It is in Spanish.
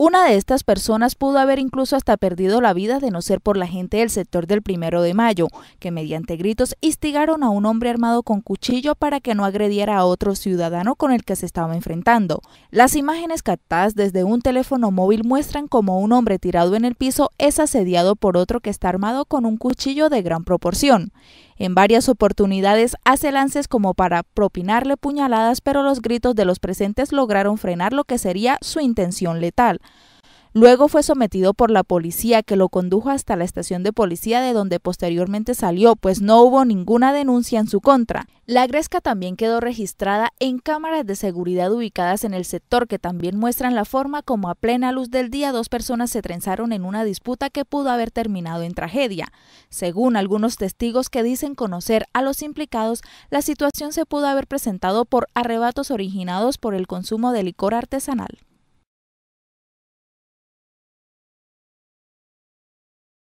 Una de estas personas pudo haber incluso hasta perdido la vida de no ser por la gente del sector del primero de mayo, que mediante gritos instigaron a un hombre armado con cuchillo para que no agrediera a otro ciudadano con el que se estaba enfrentando. Las imágenes captadas desde un teléfono móvil muestran cómo un hombre tirado en el piso es asediado por otro que está armado con un cuchillo de gran proporción. En varias oportunidades hace lances como para propinarle puñaladas, pero los gritos de los presentes lograron frenar lo que sería su intención letal. Luego fue sometido por la policía que lo condujo hasta la estación de policía de donde posteriormente salió, pues no hubo ninguna denuncia en su contra. La gresca también quedó registrada en cámaras de seguridad ubicadas en el sector que también muestran la forma como a plena luz del día dos personas se trenzaron en una disputa que pudo haber terminado en tragedia. Según algunos testigos que dicen conocer a los implicados, la situación se pudo haber presentado por arrebatos originados por el consumo de licor artesanal.